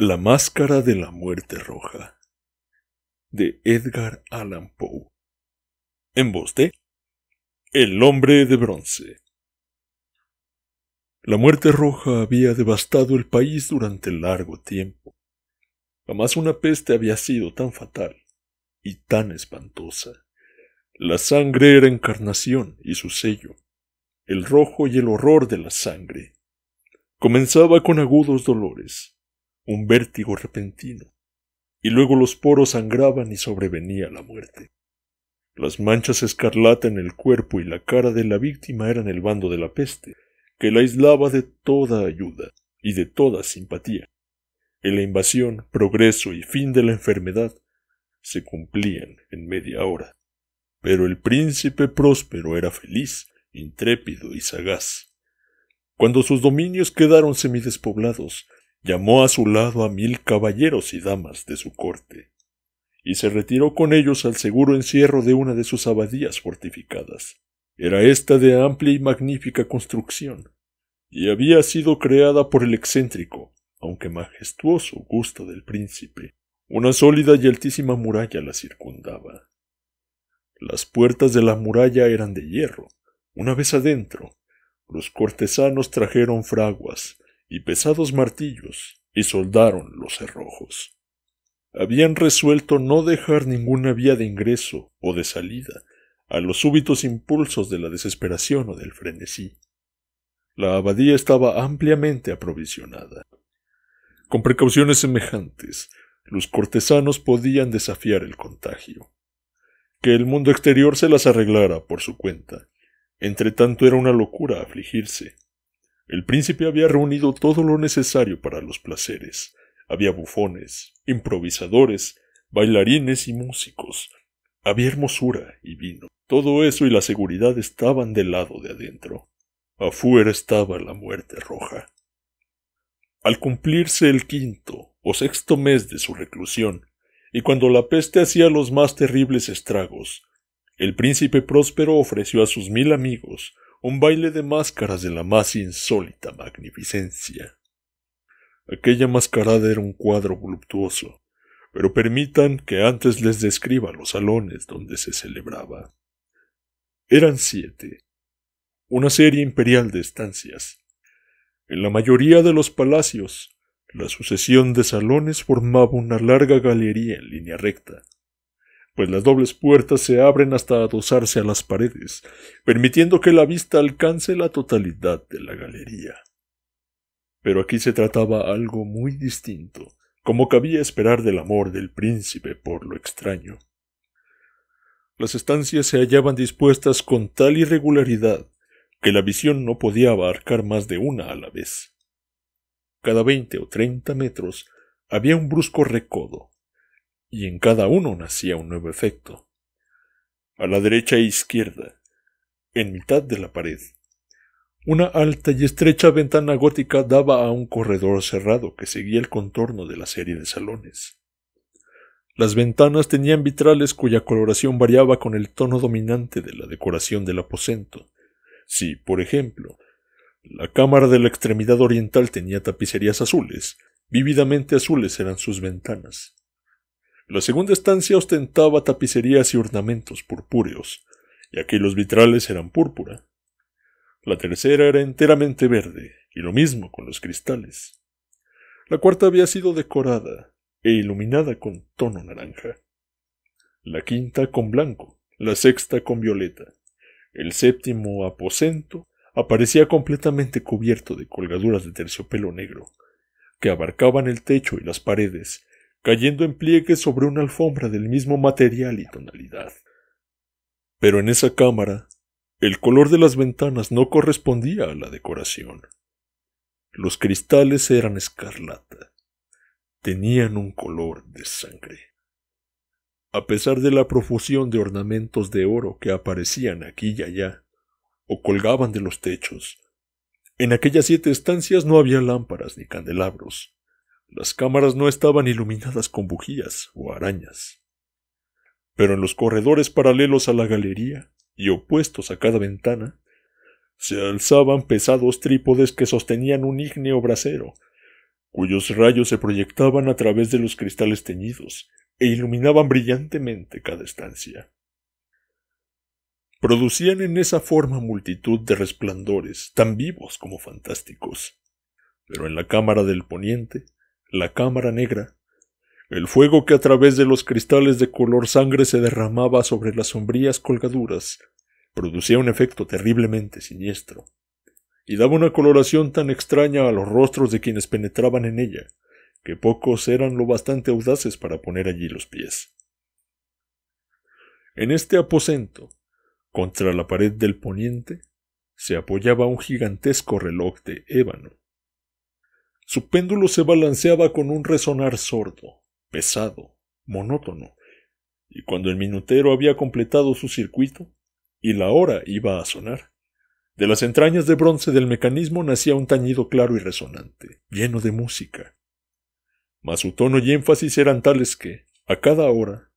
La Máscara de la Muerte Roja de Edgar Allan Poe. En voz de El Hombre de Bronce. La Muerte Roja había devastado el país durante largo tiempo. Jamás una peste había sido tan fatal y tan espantosa. La sangre era encarnación y su sello, el rojo y el horror de la sangre. Comenzaba con agudos dolores, un vértigo repentino, y luego los poros sangraban y sobrevenía la muerte. Las manchas escarlata en el cuerpo y la cara de la víctima eran el bando de la peste, que la aislaba de toda ayuda y de toda simpatía. En la invasión, progreso y fin de la enfermedad se cumplían en media hora. Pero el príncipe próspero era feliz, intrépido y sagaz. Cuando sus dominios quedaron semidespoblados, llamó a su lado a mil caballeros y damas de su corte, y se retiró con ellos al seguro encierro de una de sus abadías fortificadas. Era ésta de amplia y magnífica construcción, y había sido creada por el excéntrico, aunque majestuoso gusto del príncipe. Una sólida y altísima muralla la circundaba. Las puertas de la muralla eran de hierro. Una vez adentro, los cortesanos trajeron fraguas, y pesados martillos, y soldaron los cerrojos. Habían resuelto no dejar ninguna vía de ingreso o de salida a los súbitos impulsos de la desesperación o del frenesí. La abadía estaba ampliamente aprovisionada. Con precauciones semejantes, los cortesanos podían desafiar el contagio. Que el mundo exterior se las arreglara por su cuenta. Entretanto, era una locura afligirse, el príncipe había reunido todo lo necesario para los placeres. Había bufones, improvisadores, bailarines y músicos. Había hermosura y vino. Todo eso y la seguridad estaban del lado de adentro. Afuera estaba la muerte roja. Al cumplirse el quinto o sexto mes de su reclusión, y cuando la peste hacía los más terribles estragos, el príncipe próspero ofreció a sus mil amigos un baile de máscaras de la más insólita magnificencia. Aquella mascarada era un cuadro voluptuoso, pero permitan que antes les describa los salones donde se celebraba. Eran siete, una serie imperial de estancias. En la mayoría de los palacios, la sucesión de salones formaba una larga galería en línea recta, pues las dobles puertas se abren hasta adosarse a las paredes, permitiendo que la vista alcance la totalidad de la galería. Pero aquí se trataba algo muy distinto, como cabía esperar del amor del príncipe por lo extraño. Las estancias se hallaban dispuestas con tal irregularidad que la visión no podía abarcar más de una a la vez. Cada veinte o treinta metros había un brusco recodo, y en cada uno nacía un nuevo efecto. A la derecha e izquierda, en mitad de la pared, una alta y estrecha ventana gótica daba a un corredor cerrado que seguía el contorno de la serie de salones. Las ventanas tenían vitrales cuya coloración variaba con el tono dominante de la decoración del aposento. Si, por ejemplo, la cámara de la extremidad oriental tenía tapicerías azules, vívidamente azules eran sus ventanas. La segunda estancia ostentaba tapicerías y ornamentos purpúreos, y aquí los vitrales eran púrpura. La tercera era enteramente verde, y lo mismo con los cristales. La cuarta había sido decorada e iluminada con tono naranja. La quinta con blanco, la sexta con violeta. El séptimo aposento aparecía completamente cubierto de colgaduras de terciopelo negro, que abarcaban el techo y las paredes, cayendo en pliegue sobre una alfombra del mismo material y tonalidad. Pero en esa cámara, el color de las ventanas no correspondía a la decoración. Los cristales eran escarlata. Tenían un color de sangre. A pesar de la profusión de ornamentos de oro que aparecían aquí y allá, o colgaban de los techos, en aquellas siete estancias no había lámparas ni candelabros. Las cámaras no estaban iluminadas con bujías o arañas. Pero en los corredores paralelos a la galería y opuestos a cada ventana, se alzaban pesados trípodes que sostenían un ígneo brasero, cuyos rayos se proyectaban a través de los cristales teñidos e iluminaban brillantemente cada estancia. Producían en esa forma multitud de resplandores, tan vivos como fantásticos. Pero en la cámara del poniente, la cámara negra, el fuego que a través de los cristales de color sangre se derramaba sobre las sombrías colgaduras producía un efecto terriblemente siniestro, y daba una coloración tan extraña a los rostros de quienes penetraban en ella, que pocos eran lo bastante audaces para poner allí los pies. En este aposento, contra la pared del poniente, se apoyaba un gigantesco reloj de ébano, su péndulo se balanceaba con un resonar sordo, pesado, monótono, y cuando el minutero había completado su circuito, y la hora iba a sonar, de las entrañas de bronce del mecanismo nacía un tañido claro y resonante, lleno de música. Mas su tono y énfasis eran tales que, a cada hora,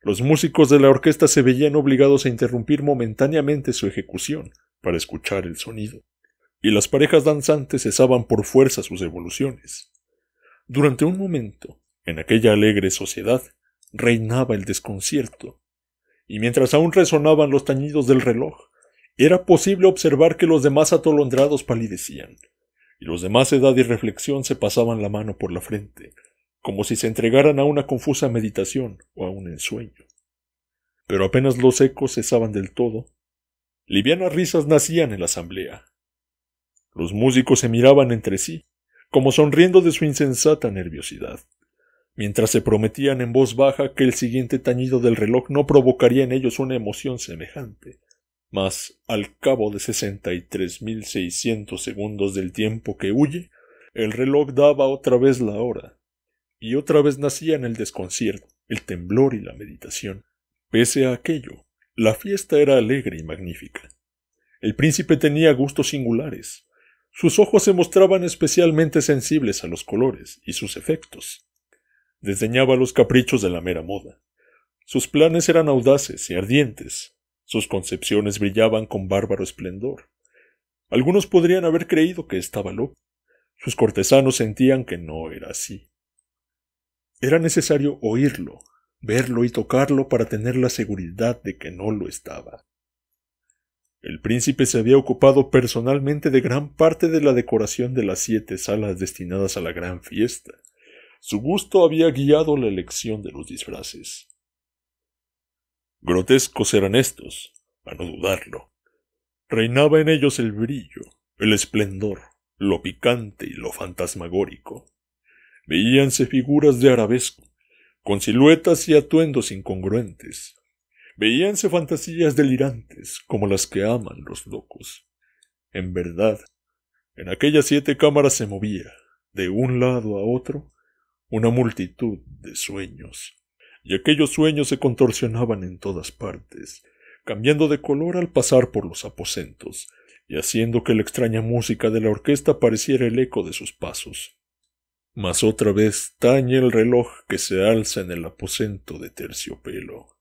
los músicos de la orquesta se veían obligados a interrumpir momentáneamente su ejecución para escuchar el sonido y las parejas danzantes cesaban por fuerza sus evoluciones. Durante un momento, en aquella alegre sociedad, reinaba el desconcierto, y mientras aún resonaban los tañidos del reloj, era posible observar que los demás atolondrados palidecían, y los demás más edad y reflexión se pasaban la mano por la frente, como si se entregaran a una confusa meditación o a un ensueño. Pero apenas los ecos cesaban del todo, livianas risas nacían en la asamblea, los músicos se miraban entre sí, como sonriendo de su insensata nerviosidad, mientras se prometían en voz baja que el siguiente tañido del reloj no provocaría en ellos una emoción semejante. Mas, al cabo de sesenta y tres mil seiscientos segundos del tiempo que huye, el reloj daba otra vez la hora, y otra vez nacían el desconcierto, el temblor y la meditación. Pese a aquello, la fiesta era alegre y magnífica. El príncipe tenía gustos singulares, sus ojos se mostraban especialmente sensibles a los colores y sus efectos. Desdeñaba los caprichos de la mera moda. Sus planes eran audaces y ardientes. Sus concepciones brillaban con bárbaro esplendor. Algunos podrían haber creído que estaba loco. Sus cortesanos sentían que no era así. Era necesario oírlo, verlo y tocarlo para tener la seguridad de que no lo estaba. El príncipe se había ocupado personalmente de gran parte de la decoración de las siete salas destinadas a la gran fiesta. Su gusto había guiado la elección de los disfraces. Grotescos eran estos, a no dudarlo. Reinaba en ellos el brillo, el esplendor, lo picante y lo fantasmagórico. Veíanse figuras de arabesco, con siluetas y atuendos incongruentes, Veíanse fantasías delirantes como las que aman los locos. En verdad, en aquellas siete cámaras se movía, de un lado a otro, una multitud de sueños, y aquellos sueños se contorsionaban en todas partes, cambiando de color al pasar por los aposentos, y haciendo que la extraña música de la orquesta pareciera el eco de sus pasos. Mas otra vez tañe el reloj que se alza en el aposento de terciopelo.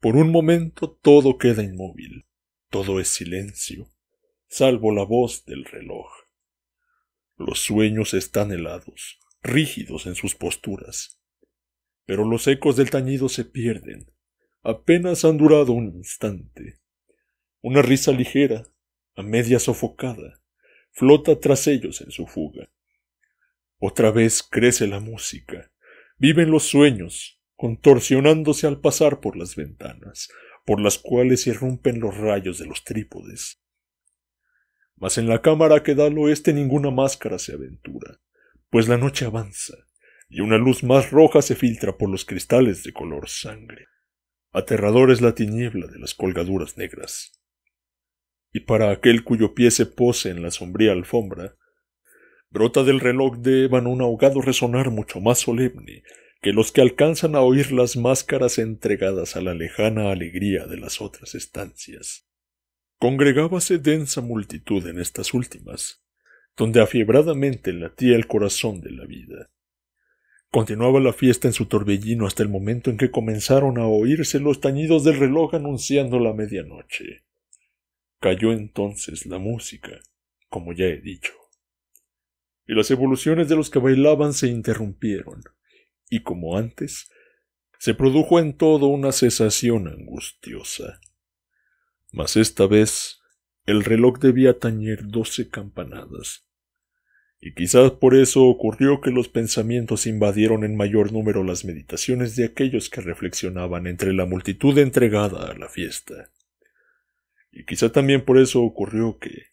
Por un momento todo queda inmóvil, todo es silencio, salvo la voz del reloj. Los sueños están helados, rígidos en sus posturas. Pero los ecos del tañido se pierden. Apenas han durado un instante. Una risa ligera, a media sofocada, flota tras ellos en su fuga. Otra vez crece la música, viven los sueños, contorsionándose al pasar por las ventanas, por las cuales irrumpen los rayos de los trípodes. Mas en la cámara que da al oeste ninguna máscara se aventura, pues la noche avanza, y una luz más roja se filtra por los cristales de color sangre. Aterrador es la tiniebla de las colgaduras negras. Y para aquel cuyo pie se pose en la sombría alfombra, brota del reloj de ébano un ahogado resonar mucho más solemne, que los que alcanzan a oír las máscaras entregadas a la lejana alegría de las otras estancias. Congregábase densa multitud en estas últimas, donde afiebradamente latía el corazón de la vida. Continuaba la fiesta en su torbellino hasta el momento en que comenzaron a oírse los tañidos del reloj anunciando la medianoche. Cayó entonces la música, como ya he dicho, y las evoluciones de los que bailaban se interrumpieron y como antes, se produjo en todo una cesación angustiosa. Mas esta vez el reloj debía tañer doce campanadas, y quizás por eso ocurrió que los pensamientos invadieron en mayor número las meditaciones de aquellos que reflexionaban entre la multitud entregada a la fiesta. Y quizá también por eso ocurrió que,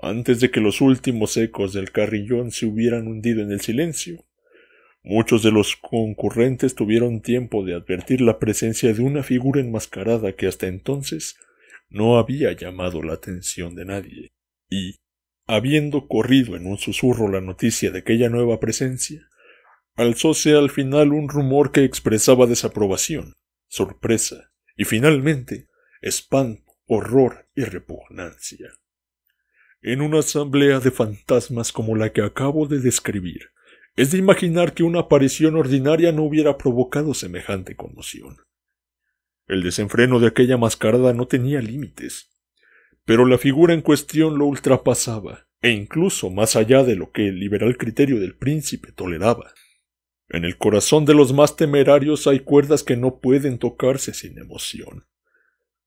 antes de que los últimos ecos del carrillón se hubieran hundido en el silencio, Muchos de los concurrentes tuvieron tiempo de advertir la presencia de una figura enmascarada que hasta entonces no había llamado la atención de nadie, y, habiendo corrido en un susurro la noticia de aquella nueva presencia, alzóse al final un rumor que expresaba desaprobación, sorpresa y finalmente espanto, horror y repugnancia. En una asamblea de fantasmas como la que acabo de describir, es de imaginar que una aparición ordinaria no hubiera provocado semejante conmoción. El desenfreno de aquella mascarada no tenía límites, pero la figura en cuestión lo ultrapasaba, e incluso más allá de lo que el liberal criterio del príncipe toleraba. En el corazón de los más temerarios hay cuerdas que no pueden tocarse sin emoción.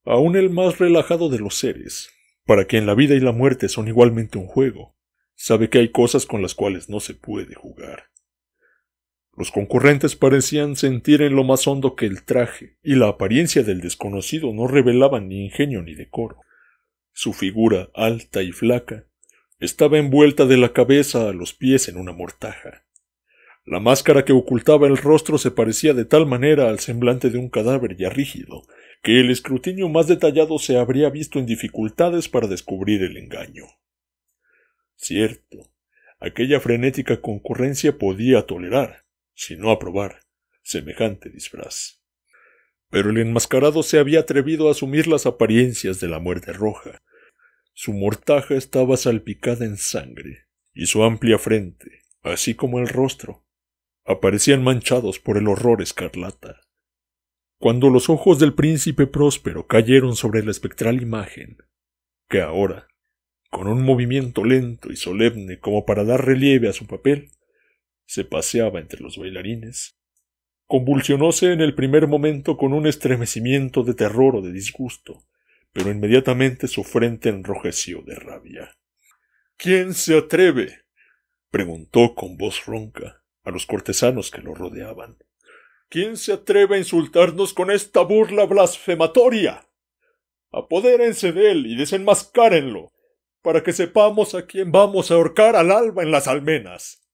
Aún el más relajado de los seres, para quien la vida y la muerte son igualmente un juego, sabe que hay cosas con las cuales no se puede jugar. Los concurrentes parecían sentir en lo más hondo que el traje y la apariencia del desconocido no revelaban ni ingenio ni decoro. Su figura alta y flaca estaba envuelta de la cabeza a los pies en una mortaja. La máscara que ocultaba el rostro se parecía de tal manera al semblante de un cadáver ya rígido, que el escrutinio más detallado se habría visto en dificultades para descubrir el engaño. Cierto, aquella frenética concurrencia podía tolerar, si no aprobar, semejante disfraz. Pero el enmascarado se había atrevido a asumir las apariencias de la muerte roja. Su mortaja estaba salpicada en sangre, y su amplia frente, así como el rostro, aparecían manchados por el horror escarlata. Cuando los ojos del príncipe próspero cayeron sobre la espectral imagen, que ahora con un movimiento lento y solemne como para dar relieve a su papel, se paseaba entre los bailarines. Convulsionóse en el primer momento con un estremecimiento de terror o de disgusto, pero inmediatamente su frente enrojeció de rabia. ¿Quién se atreve? preguntó con voz ronca a los cortesanos que lo rodeaban. ¿Quién se atreve a insultarnos con esta burla blasfematoria? Apodérense de él y desenmascárenlo para que sepamos a quién vamos a ahorcar al alba en las almenas.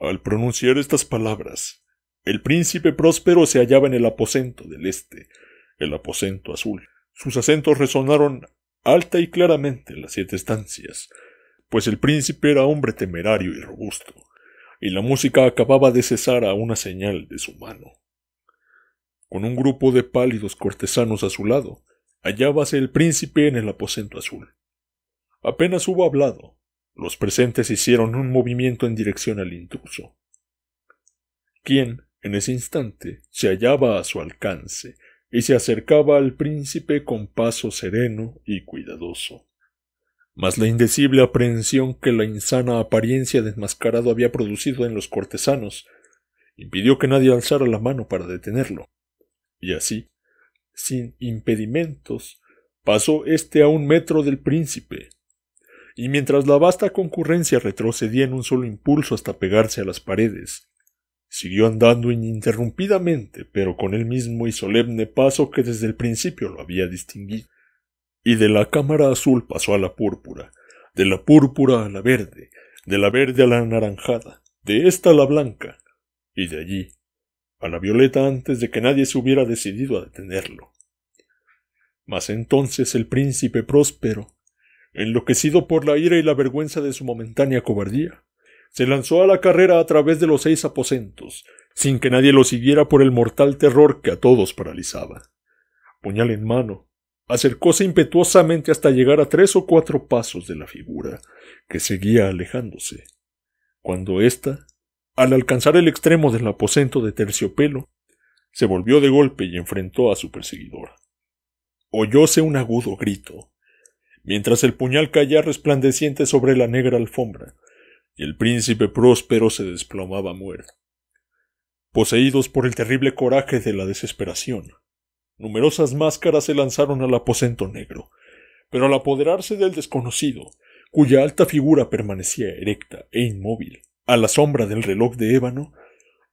Al pronunciar estas palabras, el príncipe próspero se hallaba en el aposento del este, el aposento azul. Sus acentos resonaron alta y claramente en las siete estancias, pues el príncipe era hombre temerario y robusto, y la música acababa de cesar a una señal de su mano. Con un grupo de pálidos cortesanos a su lado, hallábase el príncipe en el aposento azul. Apenas hubo hablado, los presentes hicieron un movimiento en dirección al intruso, quien, en ese instante, se hallaba a su alcance y se acercaba al príncipe con paso sereno y cuidadoso. Mas la indecible aprehensión que la insana apariencia desmascarado había producido en los cortesanos impidió que nadie alzara la mano para detenerlo. Y así, sin impedimentos, pasó éste a un metro del príncipe, y mientras la vasta concurrencia retrocedía en un solo impulso hasta pegarse a las paredes, siguió andando ininterrumpidamente, pero con el mismo y solemne paso que desde el principio lo había distinguido. Y de la cámara azul pasó a la púrpura, de la púrpura a la verde, de la verde a la anaranjada, de esta a la blanca, y de allí a la violeta antes de que nadie se hubiera decidido a detenerlo. Mas entonces el príncipe próspero, Enloquecido por la ira y la vergüenza de su momentánea cobardía, se lanzó a la carrera a través de los seis aposentos, sin que nadie lo siguiera por el mortal terror que a todos paralizaba. Puñal en mano, acercóse impetuosamente hasta llegar a tres o cuatro pasos de la figura, que seguía alejándose. Cuando ésta, al alcanzar el extremo del aposento de terciopelo, se volvió de golpe y enfrentó a su perseguidor. Oyóse un agudo grito, mientras el puñal caía resplandeciente sobre la negra alfombra, y el príncipe próspero se desplomaba muerto. Poseídos por el terrible coraje de la desesperación, numerosas máscaras se lanzaron al aposento negro, pero al apoderarse del desconocido, cuya alta figura permanecía erecta e inmóvil, a la sombra del reloj de ébano,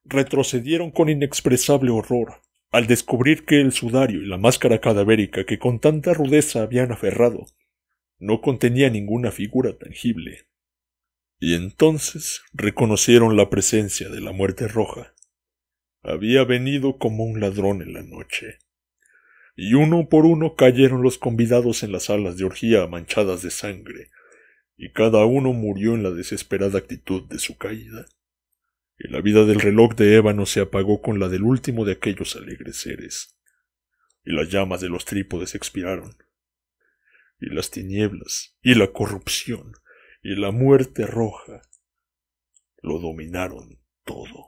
retrocedieron con inexpresable horror al descubrir que el sudario y la máscara cadavérica que con tanta rudeza habían aferrado no contenía ninguna figura tangible. Y entonces reconocieron la presencia de la muerte roja. Había venido como un ladrón en la noche. Y uno por uno cayeron los convidados en las salas de orgía manchadas de sangre, y cada uno murió en la desesperada actitud de su caída. Y la vida del reloj de ébano se apagó con la del último de aquellos alegres seres, y las llamas de los trípodes expiraron, y las tinieblas, y la corrupción, y la muerte roja lo dominaron todo.